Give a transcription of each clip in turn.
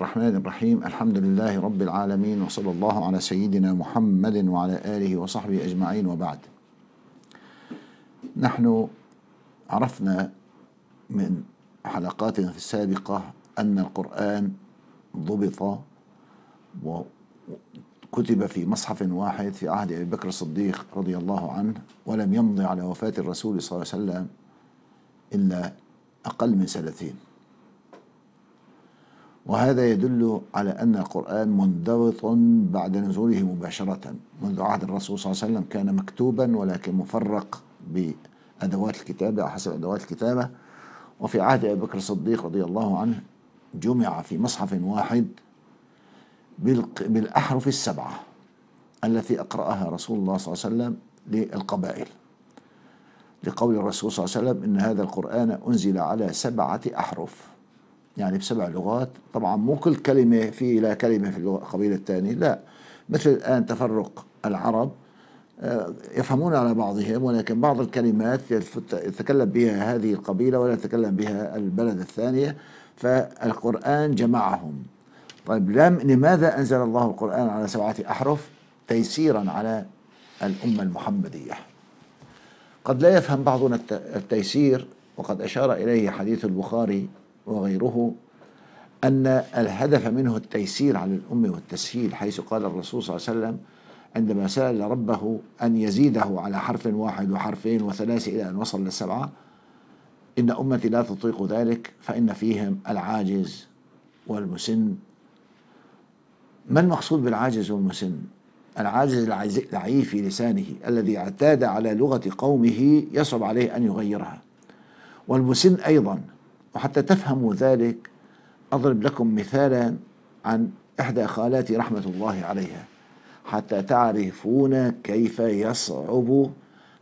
الرحمن الرحيم الحمد لله رب العالمين وصلى الله على سيدنا محمد وعلى آله وصحبه أجمعين وبعد نحن عرفنا من حلقاتنا السابقة أن القرآن ضبط وكتب في مصحف واحد في عهد أبي بكر الصديق رضي الله عنه ولم يمضي على وفاة الرسول صلى الله عليه وسلم إلا أقل من سنتين وهذا يدل على أن القرآن منضبط بعد نزوله مباشرة منذ عهد الرسول صلى الله عليه وسلم كان مكتوبا ولكن مفرق بأدوات الكتابة حسب أدوات الكتابة وفي عهد أبي بكر الصديق رضي الله عنه جمع في مصحف واحد بالأحرف السبعة التي أقرأها رسول الله صلى الله عليه وسلم للقبائل لقول الرسول صلى الله عليه وسلم إن هذا القرآن أنزل على سبعة أحرف يعني بسبع لغات طبعا مو كل كلمة في لا كلمة في القبيلة الثانية لا مثل الآن تفرق العرب آه، يفهمون على بعضهم ولكن بعض الكلمات يتكلم بها هذه القبيلة ولا يتكلم بها البلد الثانية فالقرآن جمعهم طيب لم لماذا أنزل الله القرآن على سبعة أحرف تيسيرا على الأمة المحمدية قد لا يفهم بعضنا التيسير وقد أشار إليه حديث البخاري وغيره أن الهدف منه التيسير على الأم والتسهيل حيث قال الرسول صلى الله عليه وسلم عندما سأل ربه أن يزيده على حرف واحد وحرفين وثلاث إلى أن وصل للسبعة إن أمتي لا تطيق ذلك فإن فيهم العاجز والمسن ما المقصود بالعاجز والمسن؟ العاجز العيي في لسانه الذي اعتاد على لغة قومه يصعب عليه أن يغيرها والمسن أيضا وحتى تفهموا ذلك أضرب لكم مثالا عن إحدى خالاتي رحمة الله عليها حتى تعرفون كيف يصعب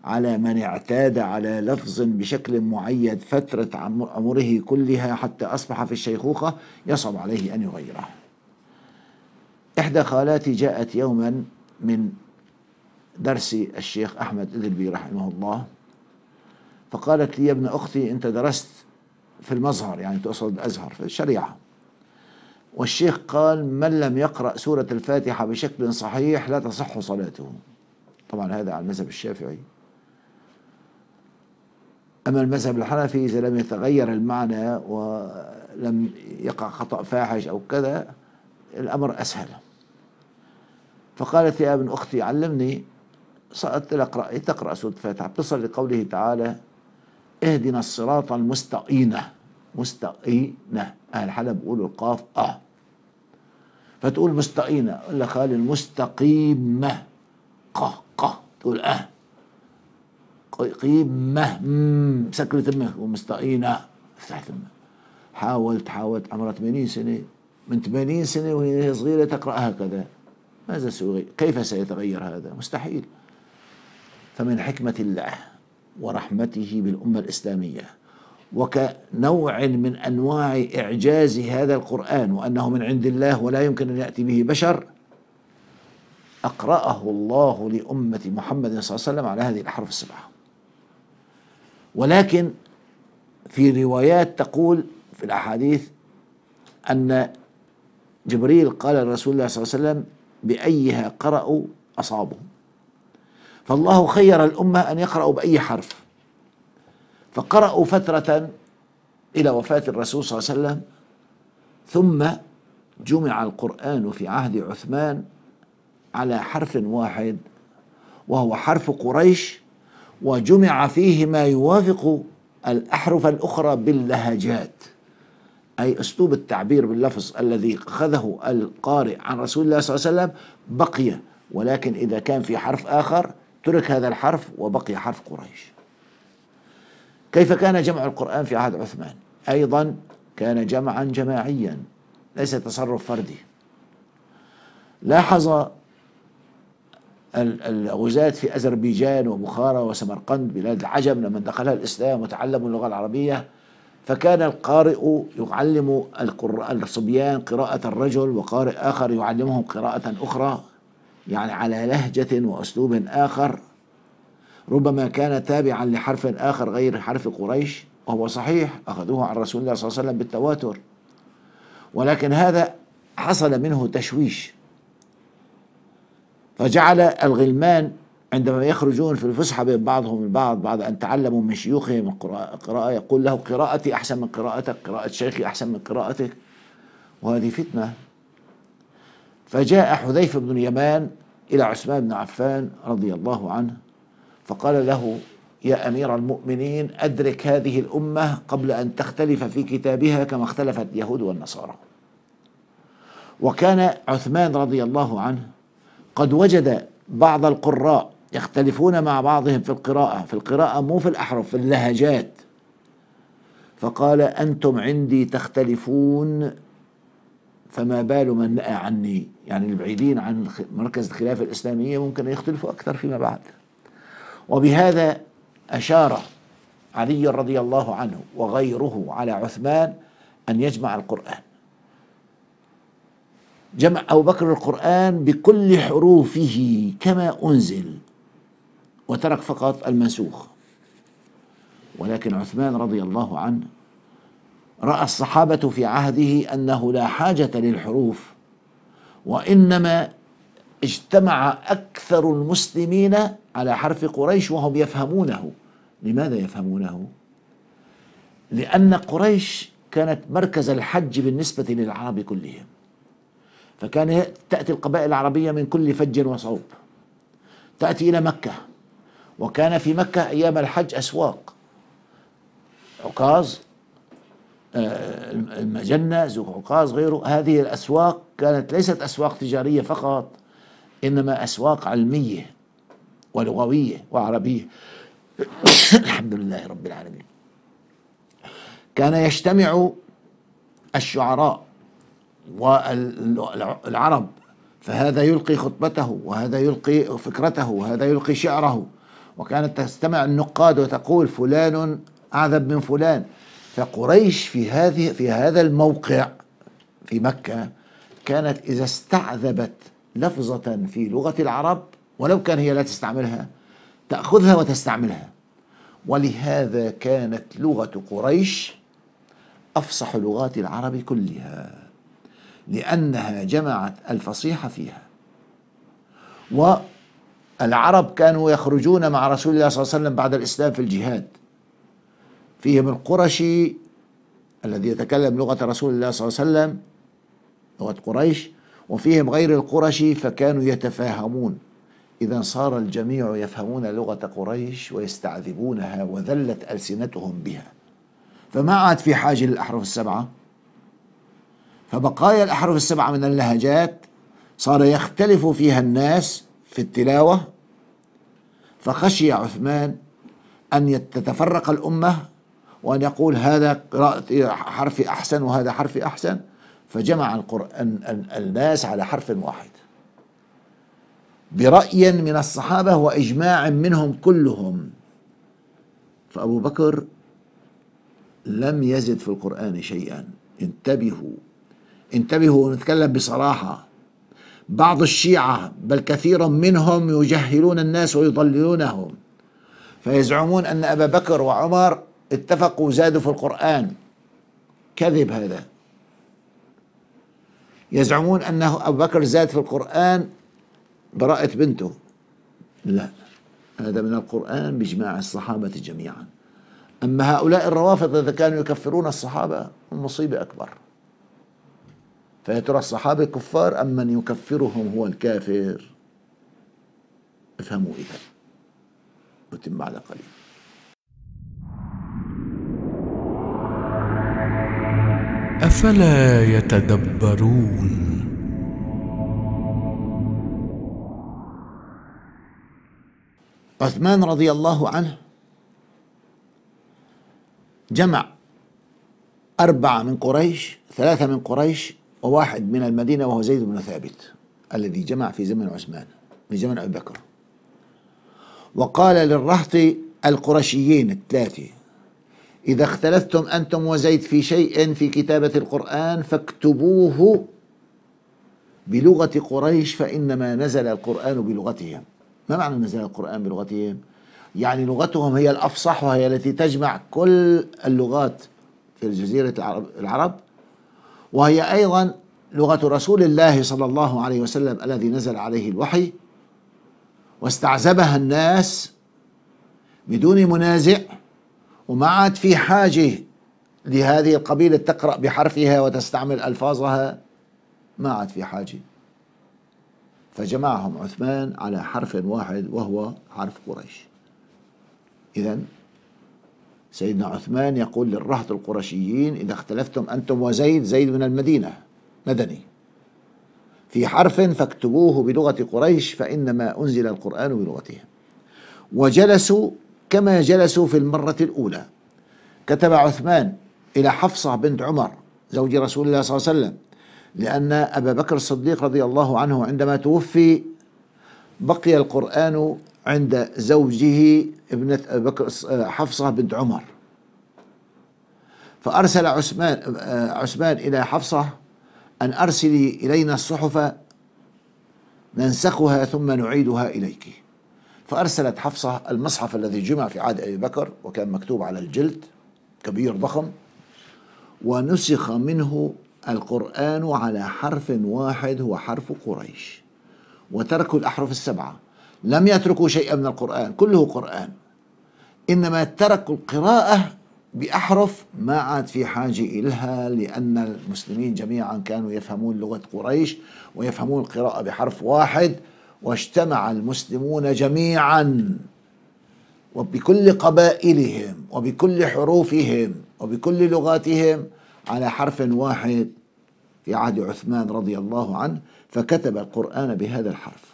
على من اعتاد على لفظ بشكل معين فترة عمره كلها حتى أصبح في الشيخوخة يصعب عليه أن يغيره إحدى خالاتي جاءت يوما من درس الشيخ أحمد إدلبي رحمه الله فقالت لي يا ابن أختي أنت درست في المظهر يعني تقصد الأزهر في الشريعة والشيخ قال من لم يقرأ سورة الفاتحة بشكل صحيح لا تصح صلاته طبعا هذا على المذهب الشافعي أما المذهب الحنفي إذا لم يتغير المعنى ولم يقع خطأ فاحش أو كذا الأمر أسهل فقالت يا ابن أختي علمني قلت لك تقرأ سورة الفاتحة بتصل لقوله تعالى اهدنا الصراط المستقيم مستقيم أهل حلب بيقولوا القاف أه فتقول مستقيم يقول لك قال المستقيم قه قه تقول أه قيمة سكرت المه ومستقينة فتحت المه حاولت حاولت عمرها 80 سنة من 80 سنة وهي صغيرة تقرأ هكذا ماذا سيغير كيف سيتغير هذا مستحيل فمن حكمة الله ورحمته بالأمة الإسلامية وكنوع من أنواع إعجاز هذا القرآن وأنه من عند الله ولا يمكن أن يأتي به بشر أقرأه الله لأمة محمد صلى الله عليه وسلم على هذه الأحرف السبعة ولكن في روايات تقول في الأحاديث أن جبريل قال لرسول الله صلى الله عليه وسلم بأيها قرأوا أصابهم فالله خير الأمة أن يقرأوا بأي حرف فقرأوا فترة إلى وفاة الرسول صلى الله عليه وسلم ثم جمع القرآن في عهد عثمان على حرف واحد وهو حرف قريش وجمع فيه ما يوافق الأحرف الأخرى باللهجات أي أسلوب التعبير باللفظ الذي أخذه القارئ عن رسول الله صلى الله عليه وسلم بقي ولكن إذا كان في حرف آخر ترك هذا الحرف وبقي حرف قريش كيف كان جمع القرآن في عهد عثمان أيضا كان جمعا جماعيا ليس تصرف فردي لاحظ الغزاة في أذربيجان وبخارى وسمرقند بلاد العجم لما دخلها الإسلام وتعلموا اللغة العربية فكان القارئ يعلم الصبيان قراءة الرجل وقارئ آخر يعلمهم قراءة أخرى يعني على لهجة وأسلوب آخر ربما كان تابعا لحرف آخر غير حرف قريش وهو صحيح أخذوه عن رسول الله صلى الله عليه وسلم بالتواتر ولكن هذا حصل منه تشويش فجعل الغلمان عندما يخرجون في الفسحة بين بعضهم البعض بعد أن تعلموا من شيوخهم قراءة يقول له قراءتي أحسن من قراءتك قراءة شيخي أحسن من قراءتك وهذه فتنة فجاء حذيفة بن اليمان إلى عثمان بن عفان رضي الله عنه فقال له يا أمير المؤمنين أدرك هذه الأمة قبل أن تختلف في كتابها كما اختلفت اليهود والنصارى وكان عثمان رضي الله عنه قد وجد بعض القراء يختلفون مع بعضهم في القراءة في القراءة مو في الأحرف في اللهجات فقال أنتم عندي تختلفون فما بال من نأى عني يعني البعيدين عن مركز الخلافة الإسلامية ممكن يختلفوا أكثر فيما بعد وبهذا أشار علي رضي الله عنه وغيره على عثمان أن يجمع القرآن جمع أبو بكر القرآن بكل حروفه كما أنزل وترك فقط المنسوخ ولكن عثمان رضي الله عنه راى الصحابه في عهده انه لا حاجه للحروف وانما اجتمع اكثر المسلمين على حرف قريش وهم يفهمونه لماذا يفهمونه لان قريش كانت مركز الحج بالنسبه للعرب كلهم فكان تاتي القبائل العربيه من كل فج وصوب تاتي الى مكه وكان في مكه ايام الحج اسواق عكاظ المجنة زوق عكاظ غيره هذه الأسواق كانت ليست أسواق تجارية فقط إنما أسواق علمية ولغوية وعربية الحمد لله رب العالمين كان يجتمع الشعراء والعرب فهذا يلقي خطبته وهذا يلقي فكرته وهذا يلقي شعره وكانت تستمع النقاد وتقول فلان أعذب من فلان فقريش في هذه في هذا الموقع في مكة كانت إذا استعذبت لفظة في لغة العرب ولو كان هي لا تستعملها تأخذها وتستعملها ولهذا كانت لغة قريش أفصح لغات العرب كلها لأنها جمعت الفصيحة فيها والعرب كانوا يخرجون مع رسول الله صلى الله عليه وسلم بعد الإسلام في الجهاد فيهم القرشي الذي يتكلم لغة رسول الله صلى الله عليه وسلم لغة قريش وفيهم غير القرشي فكانوا يتفاهمون إذا صار الجميع يفهمون لغة قريش ويستعذبونها وذلت ألسنتهم بها فما عاد في حاجة للأحرف السبعة فبقايا الأحرف السبعة من اللهجات صار يختلف فيها الناس في التلاوة فخشي عثمان أن تتفرق الأمة وأن يقول هذا قراءة حرفي أحسن وهذا حرفي أحسن فجمع القرآن الناس على حرف واحد برأي من الصحابة وإجماع منهم كلهم فأبو بكر لم يزد في القرآن شيئا انتبهوا انتبهوا ونتكلم بصراحة بعض الشيعة بل كثيرا منهم يجهلون الناس ويضللونهم فيزعمون أن أبا بكر وعمر اتفقوا زادوا في القرآن كذب هذا يزعمون أنه أبو بكر زاد في القرآن براءة بنته لا هذا من القرآن بإجماع الصحابة جميعا أما هؤلاء الروافض إذا كانوا يكفرون الصحابة المصيبة أكبر فيا ترى الصحابة كفار أم من يكفرهم هو الكافر افهموا إذا وتم على قليل أفلا يتدبرون عثمان رضي الله عنه جمع أربعة من قريش ثلاثة من قريش وواحد من المدينة وهو زيد بن ثابت الذي جمع في زمن عثمان في زمن أبي بكر وقال للرهط القرشيين الثلاثة إذا اختلفتم أنتم وزيد في شيء في كتابة القرآن فاكتبوه بلغة قريش فإنما نزل القرآن بلغتهم ما معنى نزل القرآن بلغتهم؟ يعني لغتهم هي الأفصح وهي التي تجمع كل اللغات في الجزيرة العرب, العرب وهي أيضا لغة رسول الله صلى الله عليه وسلم الذي نزل عليه الوحي واستعزبها الناس بدون منازع وما عاد في حاجة لهذه القبيلة تقرأ بحرفها وتستعمل ألفاظها ما عاد في حاجة فجمعهم عثمان على حرف واحد وهو حرف قريش إذا سيدنا عثمان يقول للرهط القرشيين إذا اختلفتم أنتم وزيد زيد من المدينة مدني في حرف فاكتبوه بلغة قريش فإنما أنزل القرآن بلغتهم وجلسوا كما جلسوا في المرة الأولى كتب عثمان إلى حفصة بنت عمر زوج رسول الله صلى الله عليه وسلم لأن أبا بكر الصديق رضي الله عنه عندما توفي بقي القرآن عند زوجه ابنة بكر حفصة بنت عمر فأرسل عثمان عثمان إلى حفصة أن أرسلي إلينا الصحف ننسخها ثم نعيدها إليك فأرسلت حفصة المصحف الذي جمع في عهد أبي بكر وكان مكتوب على الجلد كبير ضخم ونسخ منه القرآن على حرف واحد هو حرف قريش وتركوا الأحرف السبعة لم يتركوا شيئا من القرآن كله قرآن إنما تركوا القراءة بأحرف ما عاد في حاجة إلها لأن المسلمين جميعا كانوا يفهمون لغة قريش ويفهمون القراءة بحرف واحد واجتمع المسلمون جميعا وبكل قبائلهم وبكل حروفهم وبكل لغاتهم على حرف واحد في عهد عثمان رضي الله عنه فكتب القرآن بهذا الحرف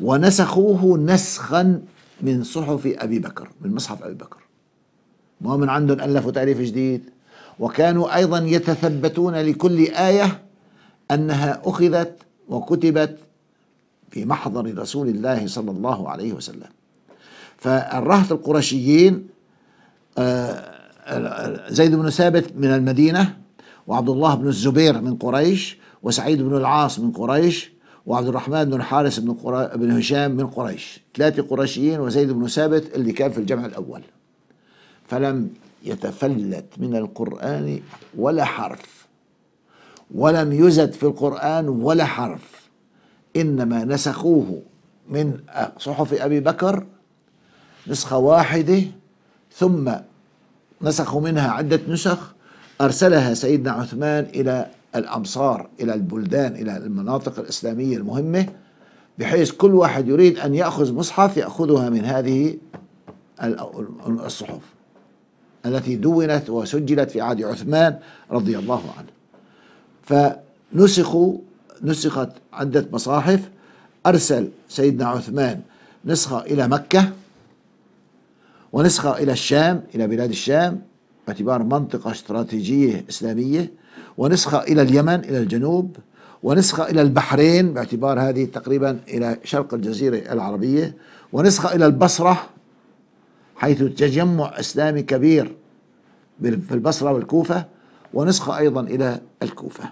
ونسخوه نسخا من صحف أبي بكر من مصحف أبي بكر ما من عندهم ألفوا تعريف جديد وكانوا أيضا يتثبتون لكل آية أنها أخذت وكتبت في محضر رسول الله صلى الله عليه وسلم فالرهط القرشيين آه، زيد بن ثابت من المدينة وعبد الله بن الزبير من قريش وسعيد بن العاص من قريش وعبد الرحمن بن حارس بن, بن هشام من قريش ثلاثة قرشيين وزيد بن ثابت اللي كان في الجمع الأول فلم يتفلت من القرآن ولا حرف ولم يزد في القرآن ولا حرف إنما نسخوه من صحف أبي بكر نسخة واحدة ثم نسخوا منها عدة نسخ أرسلها سيدنا عثمان إلى الأمصار إلى البلدان إلى المناطق الإسلامية المهمة بحيث كل واحد يريد أن يأخذ مصحف يأخذها من هذه الصحف التي دونت وسجلت في عهد عثمان رضي الله عنه فنسخوا نسخت عدة مصاحف أرسل سيدنا عثمان نسخة إلى مكة ونسخة إلى الشام إلى بلاد الشام باعتبار منطقة استراتيجية إسلامية ونسخة إلى اليمن إلى الجنوب ونسخة إلى البحرين باعتبار هذه تقريبا إلى شرق الجزيرة العربية ونسخة إلى البصرة حيث تجمع إسلامي كبير في البصرة والكوفة ونسخة أيضا إلى الكوفة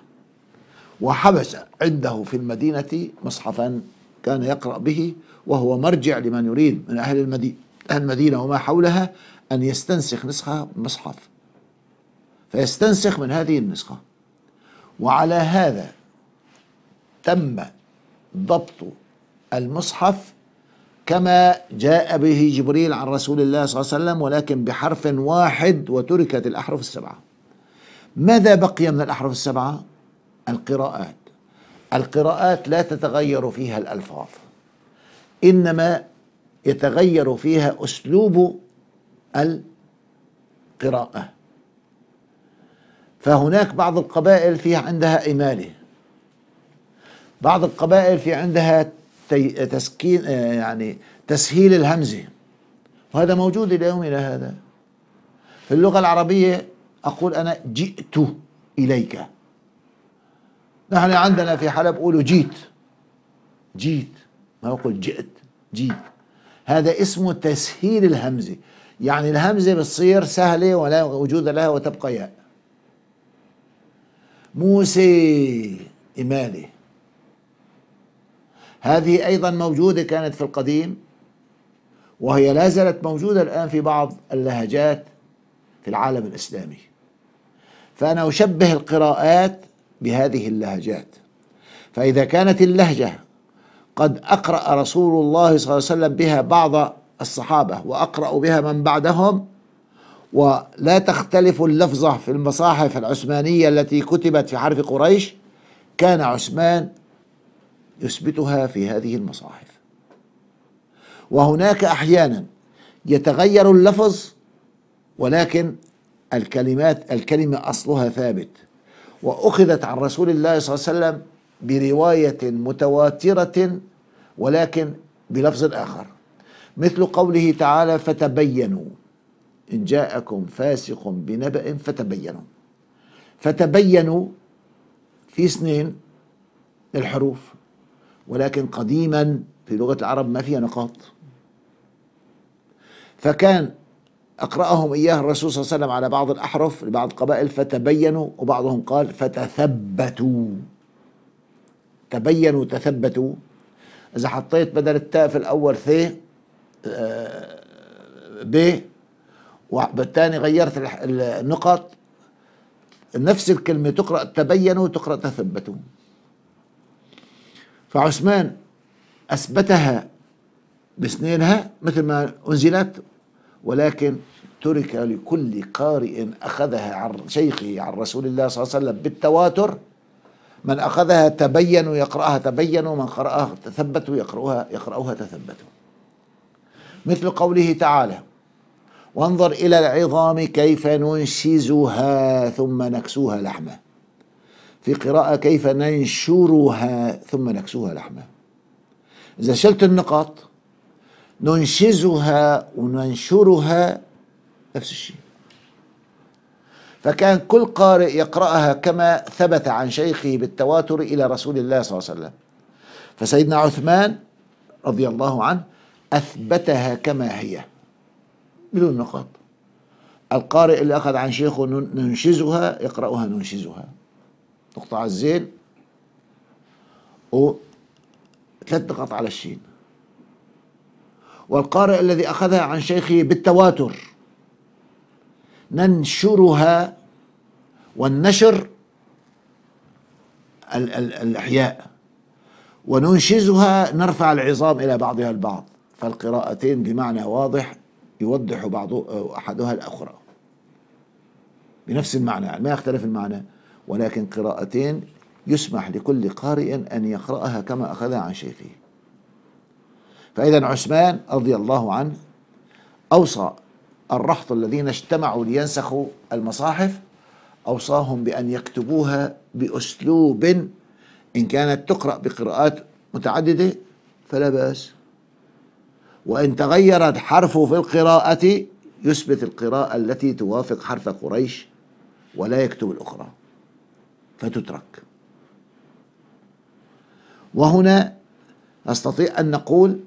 وحبس عنده في المدينة مصحفا كان يقرأ به وهو مرجع لمن يريد من أهل المدينة المدينة وما حولها أن يستنسخ نسخة مصحف فيستنسخ من هذه النسخة وعلى هذا تم ضبط المصحف كما جاء به جبريل عن رسول الله صلى الله عليه وسلم ولكن بحرف واحد وتركت الأحرف السبعة ماذا بقي من الأحرف السبعة؟ القراءات القراءات لا تتغير فيها الألفاظ إنما يتغير فيها أسلوب القراءة فهناك بعض القبائل في عندها إمالة بعض القبائل في عندها تسكين يعني تسهيل الهمزة وهذا موجود إلى يومنا هذا في اللغة العربية أقول أنا جئت إليك نحن عندنا في حلب قولوا جيت جيت ما يقول جئت جيت هذا اسمه تسهيل الهمزة يعني الهمزة بتصير سهلة ولا وجود لها وتبقى ياء موسى إمالي هذه أيضا موجودة كانت في القديم وهي لا زالت موجودة الآن في بعض اللهجات في العالم الإسلامي فأنا أشبه القراءات بهذه اللهجات فإذا كانت اللهجة قد أقرأ رسول الله صلى الله عليه وسلم بها بعض الصحابة وأقرأ بها من بعدهم ولا تختلف اللفظة في المصاحف العثمانية التي كتبت في حرف قريش كان عثمان يثبتها في هذه المصاحف وهناك أحيانا يتغير اللفظ ولكن الكلمات الكلمة أصلها ثابت وأخذت عن رسول الله صلى الله عليه وسلم برواية متواترة ولكن بلفظ آخر مثل قوله تعالى فتبينوا إن جاءكم فاسق بنبأ فتبينوا فتبينوا في سنين الحروف ولكن قديما في لغة العرب ما فيها نقاط فكان أقرأهم إياه الرسول صلى الله عليه وسلم على بعض الأحرف لبعض القبائل فتبينوا وبعضهم قال فتثبتوا تبينوا تثبتوا إذا حطيت بدل التاء في الأول ث آه، ب وبالتاني غيرت النقط نفس الكلمة تقرأ تبينوا تقرأ تثبتوا فعثمان أثبتها بسنينها مثل ما أنزلت ولكن ترك لكل قارئ أخذها عن شيخه عن رسول الله صلى الله عليه وسلم بالتواتر من أخذها تبينوا يقرأها تبينوا من قرأها تثبتوا يقرأها يقرأوها تثبتوا مثل قوله تعالى وانظر إلى العظام كيف ننشزها ثم نكسوها لحمة في قراءة كيف ننشرها ثم نكسوها لحمة إذا شلت النقاط ننشزها وننشرها نفس الشيء فكان كل قارئ يقرأها كما ثبت عن شيخه بالتواتر إلى رسول الله صلى الله عليه وسلم فسيدنا عثمان رضي الله عنه أثبتها كما هي بدون نقاط القارئ اللي أخذ عن شيخه ننشزها يقرأها ننشزها نقطة على الزين وثلاث نقاط على الشين والقارئ الذي أخذها عن شيخه بالتواتر ننشرها والنشر ال ال الإحياء وننشزها نرفع العظام إلى بعضها البعض فالقراءتين بمعنى واضح يوضح بعض أحدها الأخرى بنفس المعنى يعني ما يختلف المعنى ولكن قراءتين يسمح لكل قارئ أن يقرأها كما أخذها عن شيخه فإذا عثمان رضي الله عنه أوصى الرهط الذين اجتمعوا لينسخوا المصاحف أوصاهم بأن يكتبوها بأسلوب إن كانت تقرأ بقراءات متعددة فلا بأس وإن تغيرت حرفه في القراءة يثبت القراءة التي توافق حرف قريش ولا يكتب الأخرى فتترك وهنا أستطيع أن نقول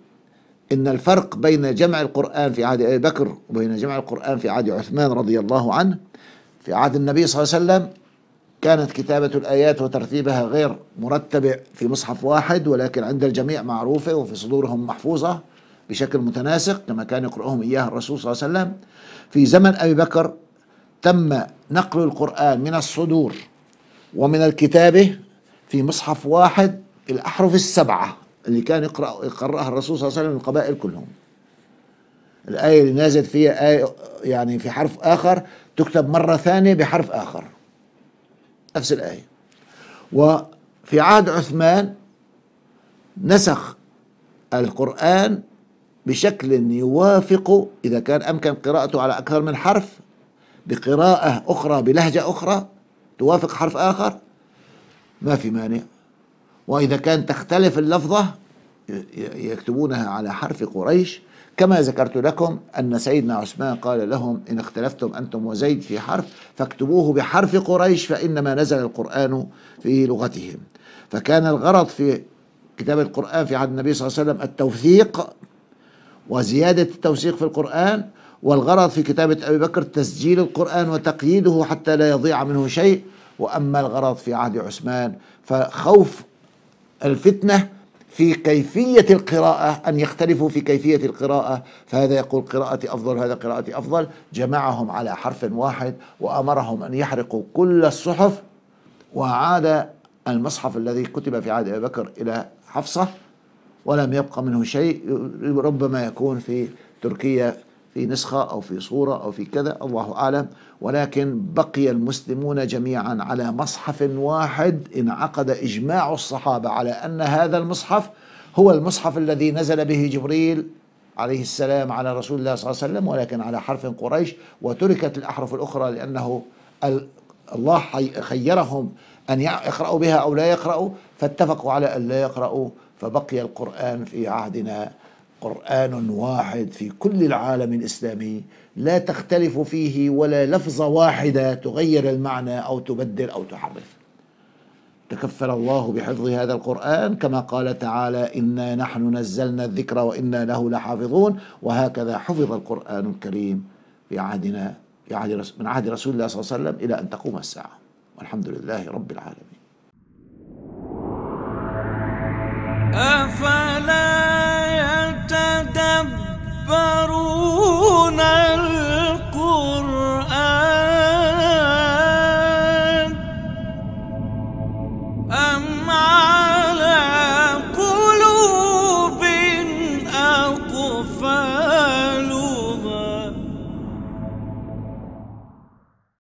إن الفرق بين جمع القرآن في عهد أبي بكر وبين جمع القرآن في عهد عثمان رضي الله عنه في عهد النبي صلى الله عليه وسلم كانت كتابة الآيات وترتيبها غير مرتبة في مصحف واحد ولكن عند الجميع معروفة وفي صدورهم محفوظة بشكل متناسق كما كان يقرأهم إياها الرسول صلى الله عليه وسلم في زمن أبي بكر تم نقل القرآن من الصدور ومن الكتابة في مصحف واحد الأحرف السبعة اللي كان يقرأ يقرأها الرسول صلى الله عليه وسلم القبائل كلهم الآية اللي نازل فيها آية يعني في حرف آخر تكتب مرة ثانية بحرف آخر نفس الآية وفي عهد عثمان نسخ القرآن بشكل يوافق إذا كان أمكن قراءته على أكثر من حرف بقراءة أخرى بلهجة أخرى توافق حرف آخر ما في مانع وإذا كان تختلف اللفظة يكتبونها على حرف قريش كما ذكرت لكم أن سيدنا عثمان قال لهم إن اختلفتم أنتم وزيد في حرف فاكتبوه بحرف قريش فإنما نزل القرآن في لغتهم فكان الغرض في كتاب القرآن في عهد النبي صلى الله عليه وسلم التوثيق وزيادة التوثيق في القرآن والغرض في كتابة أبي بكر تسجيل القرآن وتقييده حتى لا يضيع منه شيء وأما الغرض في عهد عثمان فخوف الفتنه في كيفية القراءة أن يختلفوا في كيفية القراءة فهذا يقول قراءتي أفضل هذا قراءتي أفضل جمعهم على حرف واحد وأمرهم أن يحرقوا كل الصحف وعاد المصحف الذي كتب في عهد أبي بكر إلى حفصة ولم يبقى منه شيء ربما يكون في تركيا في نسخة أو في صورة أو في كذا الله أعلم ولكن بقي المسلمون جميعا على مصحف واحد انعقد إجماع الصحابة على أن هذا المصحف هو المصحف الذي نزل به جبريل عليه السلام على رسول الله صلى الله عليه وسلم ولكن على حرف قريش وتركت الأحرف الأخرى لأنه الله خيرهم أن يقرأوا بها أو لا يقرأوا فاتفقوا على أن لا يقرأوا فبقي القرآن في عهدنا قرآن واحد في كل العالم الإسلامي لا تختلف فيه ولا لفظة واحدة تغير المعنى أو تبدل أو تحرف تكفل الله بحفظ هذا القرآن كما قال تعالى إنا نحن نزلنا الذكر وإنا له لحافظون وهكذا حفظ القرآن الكريم في عهدنا في عهد من عهد رسول الله صلى الله عليه وسلم إلى أن تقوم الساعة والحمد لله رب العالمين أفلا يتدبرون الأرض